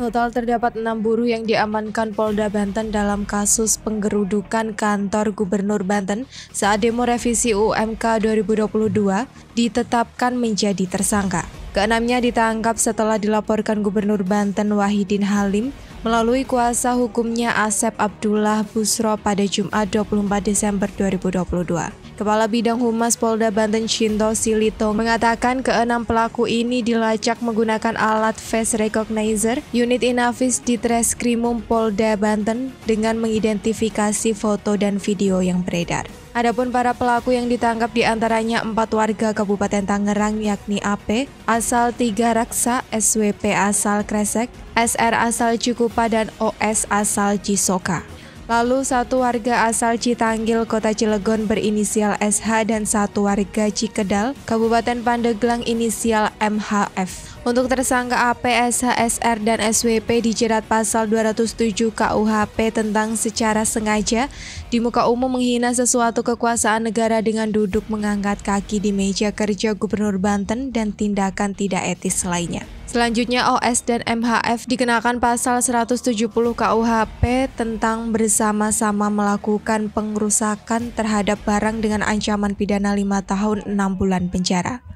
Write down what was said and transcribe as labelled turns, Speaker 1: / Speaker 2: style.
Speaker 1: Total terdapat enam buruh yang diamankan Polda Banten dalam kasus penggerudukan kantor Gubernur Banten saat demo revisi UMK 2022 ditetapkan menjadi tersangka. Keenamnya ditangkap setelah dilaporkan Gubernur Banten Wahidin Halim melalui kuasa hukumnya Asep Abdullah Busro pada Jumat 24 Desember 2022. Kepala Bidang Humas Polda Banten Shinto Silito mengatakan keenam pelaku ini dilacak menggunakan alat face recognizer unit Inavis di Treskrimum Polda Banten dengan mengidentifikasi foto dan video yang beredar. Adapun para pelaku yang ditangkap diantaranya empat warga Kabupaten Tangerang yakni AP asal Tiga Raksa, SWP asal Kresek, SR asal Cikupa dan OS asal Cisoka. Lalu satu warga asal Citanggil, Kota Cilegon berinisial SH dan satu warga Cikedal, Kabupaten Pandeglang inisial MHF. Untuk tersangka AP, SH, SR, dan SWP dijerat pasal 207 KUHP tentang secara sengaja di muka umum menghina sesuatu kekuasaan negara dengan duduk mengangkat kaki di meja kerja Gubernur Banten dan tindakan tidak etis lainnya. Selanjutnya OS dan MHF dikenakan pasal 170 KUHP tentang bersama-sama melakukan pengrusakan terhadap barang dengan ancaman pidana 5 tahun 6 bulan penjara.